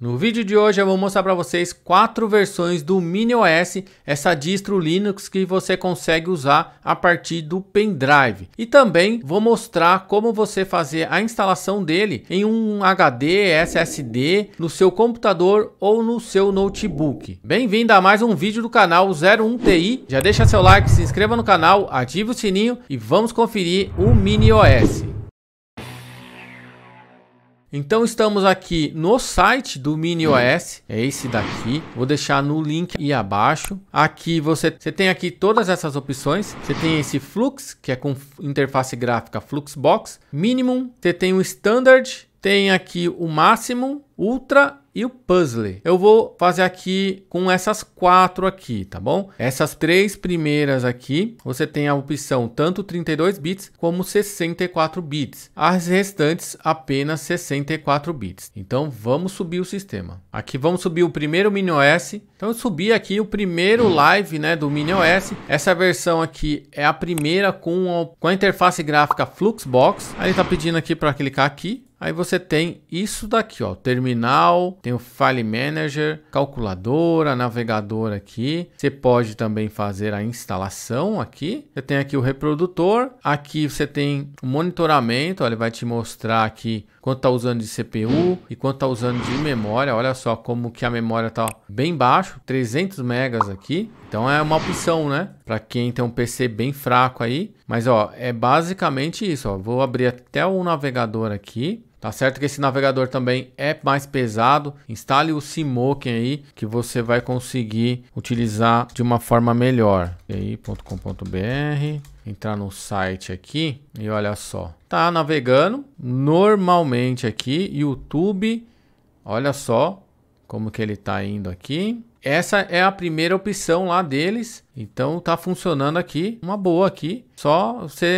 No vídeo de hoje eu vou mostrar para vocês quatro versões do MiniOS, essa distro Linux que você consegue usar a partir do pendrive. E também vou mostrar como você fazer a instalação dele em um HD, SSD, no seu computador ou no seu notebook. Bem-vindo a mais um vídeo do canal 01TI. Já deixa seu like, se inscreva no canal, ative o sininho e vamos conferir o MiniOS. Então estamos aqui no site do MiniOS, é esse daqui, vou deixar no link e abaixo. Aqui você, você tem aqui todas essas opções, você tem esse Flux, que é com interface gráfica Fluxbox, Minimum, você tem o Standard, tem aqui o máximo, ultra e o puzzle. Eu vou fazer aqui com essas quatro aqui, tá bom? Essas três primeiras aqui, você tem a opção tanto 32 bits como 64 bits. As restantes apenas 64 bits. Então vamos subir o sistema. Aqui vamos subir o primeiro OS. Então eu subi aqui o primeiro live, né, do OS. Essa versão aqui é a primeira com a, com a interface gráfica Fluxbox. Aí ele tá pedindo aqui para clicar aqui. Aí você tem isso daqui, ó, terminal, tem o File Manager, calculadora, navegador aqui. Você pode também fazer a instalação aqui. Você tem aqui o reprodutor, aqui você tem o monitoramento, ó, ele vai te mostrar aqui quanto está usando de CPU e quanto está usando de memória. Olha só como que a memória está bem baixo, 300 megas aqui. Então é uma opção, né? Para quem tem um PC bem fraco aí. Mas ó, é basicamente isso. Ó. Vou abrir até o navegador aqui. Tá certo que esse navegador também é mais pesado. Instale o Simoken aí que você vai conseguir utilizar de uma forma melhor. aí.com.br entrar no site aqui e olha só. Tá navegando normalmente aqui YouTube. Olha só, como que ele está indo aqui. Essa é a primeira opção lá deles, então tá funcionando aqui, uma boa aqui. Só ser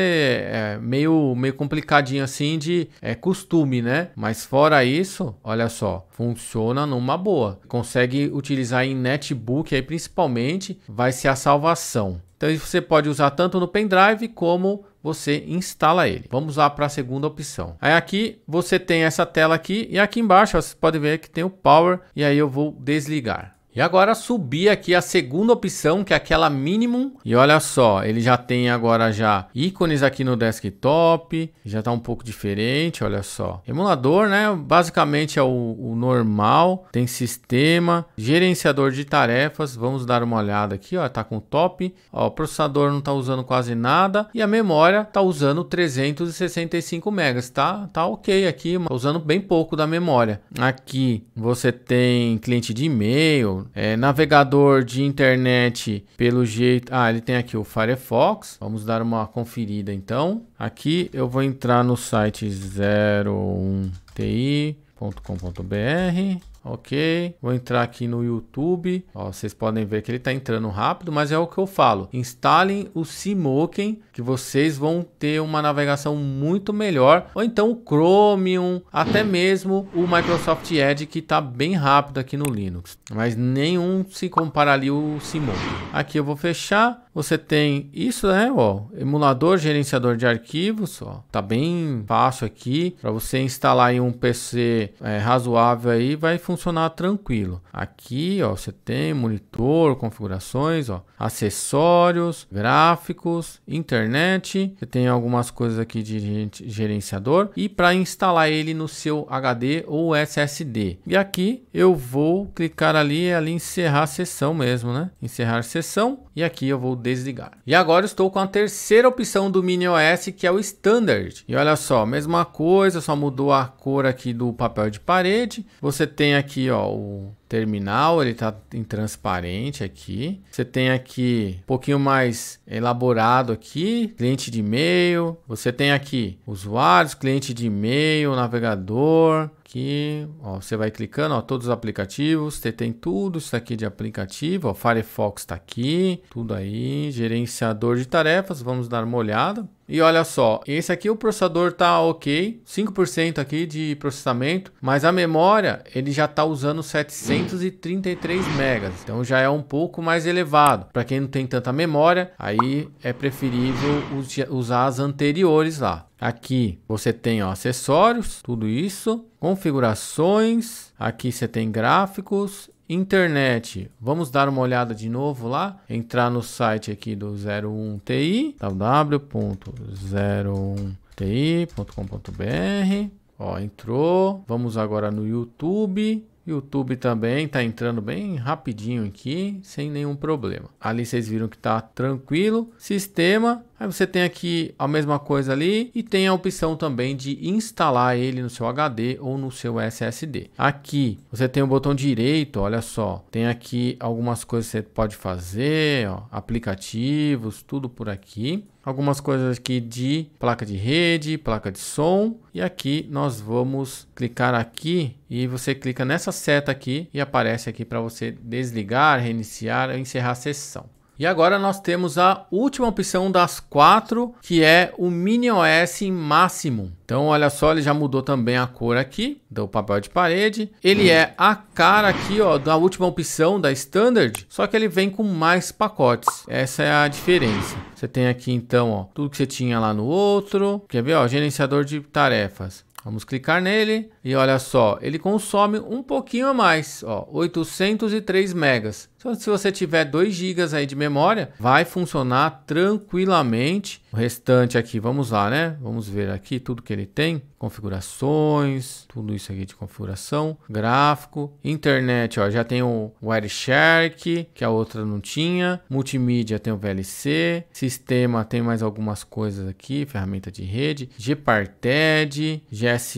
é, meio, meio complicadinho assim de é, costume, né? Mas fora isso, olha só, funciona numa boa. Consegue utilizar em netbook aí principalmente, vai ser a salvação. Então você pode usar tanto no pendrive como você instala ele. Vamos lá para a segunda opção. Aí aqui você tem essa tela aqui e aqui embaixo você pode ver que tem o Power e aí eu vou desligar. E agora subir aqui a segunda opção, que é aquela minimum. E olha só, ele já tem agora já ícones aqui no desktop, já está um pouco diferente, olha só. Emulador, né? Basicamente é o, o normal, tem sistema, gerenciador de tarefas, vamos dar uma olhada aqui, ó, tá com top. Ó, o processador não está usando quase nada e a memória está usando 365 megas, tá? Tá ok aqui, tá usando bem pouco da memória. Aqui você tem cliente de e-mail, é, navegador de internet pelo jeito. Ah, ele tem aqui o Firefox. Vamos dar uma conferida então. Aqui eu vou entrar no site 01ti.com.br ok. Vou entrar aqui no YouTube, ó, vocês podem ver que ele está entrando rápido, mas é o que eu falo. Instalem o Simoken, que vocês vão ter uma navegação muito melhor, ou então o Chromium, até mesmo o Microsoft Edge, que está bem rápido aqui no Linux. Mas nenhum se compara ali o Simoken. Aqui eu vou fechar, você tem isso, né, ó, emulador gerenciador de arquivos, ó, tá bem fácil aqui para você instalar em um PC é, razoável aí, vai funcionar tranquilo. Aqui, ó, você tem monitor, configurações, ó, acessórios, gráficos, internet. Você tem algumas coisas aqui de gerenciador e para instalar ele no seu HD ou SSD. E aqui eu vou clicar ali, é ali encerrar a sessão mesmo, né? Encerrar sessão e aqui eu vou desligar. E agora estou com a terceira opção do Mini OS que é o Standard. E olha só, mesma coisa, só mudou a cor aqui do papel de parede. Você tem aqui ó, o terminal, ele tá em transparente aqui. Você tem aqui um pouquinho mais elaborado aqui, cliente de e-mail. Você tem aqui usuários, cliente de e-mail, navegador, aqui, ó, você vai clicando, ó, todos os aplicativos, você tem tudo isso aqui de aplicativo, ó, Firefox está aqui, tudo aí, gerenciador de tarefas, vamos dar uma olhada. E olha só, esse aqui o processador tá ok, 5% aqui de processamento, mas a memória ele já tá usando 733 megas, então já é um pouco mais elevado. Para quem não tem tanta memória, aí é preferível usar as anteriores lá. Aqui você tem ó, acessórios, tudo isso, configurações, aqui você tem gráficos Internet, vamos dar uma olhada de novo lá, entrar no site aqui do 01TI, www.01ti.com.br. Ó, entrou. Vamos agora no YouTube. YouTube também está entrando bem rapidinho aqui, sem nenhum problema. Ali vocês viram que está tranquilo. Sistema, Aí você tem aqui a mesma coisa ali e tem a opção também de instalar ele no seu HD ou no seu SSD. Aqui você tem o botão direito, olha só, tem aqui algumas coisas que você pode fazer, ó, aplicativos, tudo por aqui. Algumas coisas aqui de placa de rede, placa de som e aqui nós vamos clicar aqui e você clica nessa seta aqui e aparece aqui para você desligar, reiniciar ou encerrar a sessão. E agora nós temos a última opção das quatro, que é o Mini OS Maximum. Então, olha só, ele já mudou também a cor aqui do papel de parede. Ele é a cara aqui, ó, da última opção da Standard, só que ele vem com mais pacotes. Essa é a diferença. Você tem aqui, então, ó, tudo que você tinha lá no outro. Quer ver, ó, gerenciador de tarefas. Vamos clicar nele e olha só, ele consome um pouquinho a mais, ó, 803 megas se você tiver 2 GB aí de memória, vai funcionar tranquilamente. O restante aqui, vamos lá, né? Vamos ver aqui tudo que ele tem. Configurações, tudo isso aqui de configuração, gráfico, internet, ó, já tem o Wireshark, que a outra não tinha, multimídia tem o VLC, sistema tem mais algumas coisas aqui, ferramenta de rede, Gparted, GS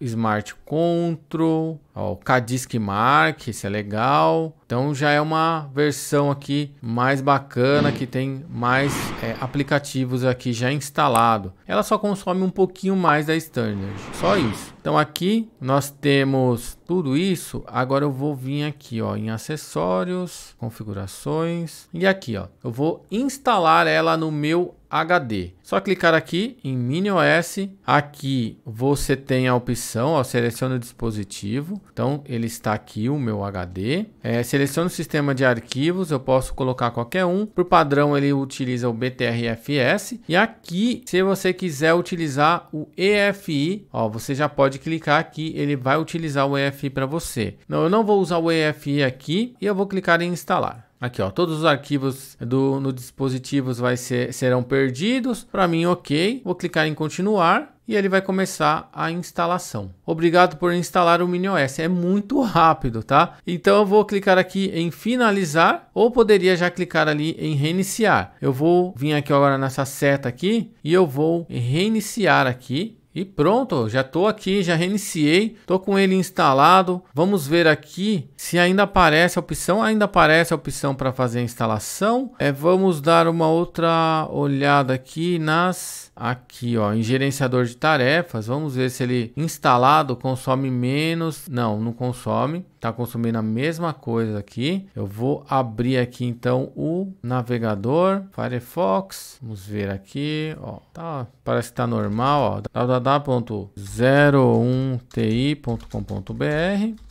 Smart Control, ó, o Kdisk Mark, isso é legal. Então já é uma uma versão aqui mais bacana que tem mais é, aplicativos aqui já instalado. Ela só consome um pouquinho mais da standard, só isso. Então aqui nós temos tudo isso. Agora eu vou vir aqui ó, em acessórios, configurações e aqui ó, eu vou instalar ela no meu HD. Só clicar aqui em Mini OS. aqui você tem a opção, ó, seleciona o dispositivo, então ele está aqui o meu HD. É, seleciona o sistema de arquivos, eu posso colocar qualquer um, por padrão ele utiliza o BTRFS e aqui se você quiser utilizar o EFI, ó, você já pode clicar aqui, ele vai utilizar o EFI para você. Não, eu não vou usar o EFI aqui e eu vou clicar em instalar. Aqui, ó, todos os arquivos do, no dispositivos vai ser, serão perdidos. Para mim, ok. Vou clicar em continuar e ele vai começar a instalação. Obrigado por instalar o MiniOS, é muito rápido, tá? Então eu vou clicar aqui em finalizar ou poderia já clicar ali em reiniciar. Eu vou vir aqui agora nessa seta aqui e eu vou reiniciar aqui e pronto, já estou aqui, já reiniciei, estou com ele instalado. Vamos ver aqui se ainda aparece a opção, ainda aparece a opção para fazer a instalação. É, vamos dar uma outra olhada aqui nas aqui, ó, em gerenciador de tarefas. Vamos ver se ele instalado consome menos. Não, não consome está consumindo a mesma coisa aqui. Eu vou abrir aqui então o navegador Firefox. Vamos ver aqui, ó, tá, parece que está normal, ó, www.01ti.com.br.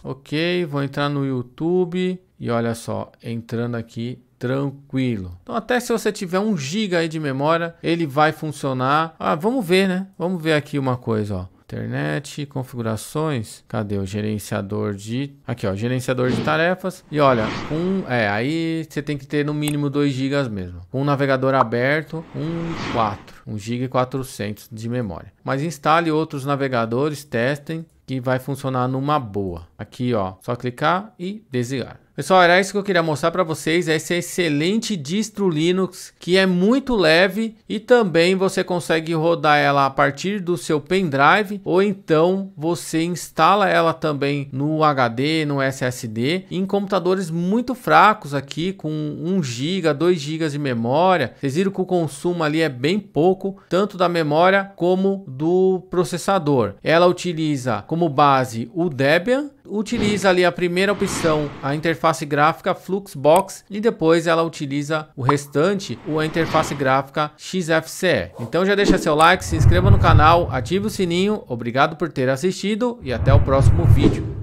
OK, vou entrar no YouTube e olha só, entrando aqui tranquilo. Então, até se você tiver um giga aí de memória, ele vai funcionar. Ah, vamos ver, né? Vamos ver aqui uma coisa, ó. Internet, configurações. Cadê o gerenciador de... Aqui, ó, gerenciador de tarefas. E olha, um... É, aí você tem que ter no mínimo 2 GB mesmo. Um navegador aberto, um 4. 1 GB 400 de memória. Mas instale outros navegadores, testem que vai funcionar numa boa. Aqui, ó, só clicar e desligar. Pessoal, era isso que eu queria mostrar para vocês, esse excelente distro Linux, que é muito leve e também você consegue rodar ela a partir do seu pendrive ou então você instala ela também no HD, no SSD, em computadores muito fracos aqui, com 1 GB, 2 GB de memória. Vocês viram que o consumo ali é bem pouco, tanto da memória como do processador. Ela utiliza como base o Debian, utiliza ali a primeira opção, a interface gráfica Fluxbox, e depois ela utiliza o restante, o a interface gráfica XFCE. Então já deixa seu like, se inscreva no canal, ative o sininho, obrigado por ter assistido e até o próximo vídeo.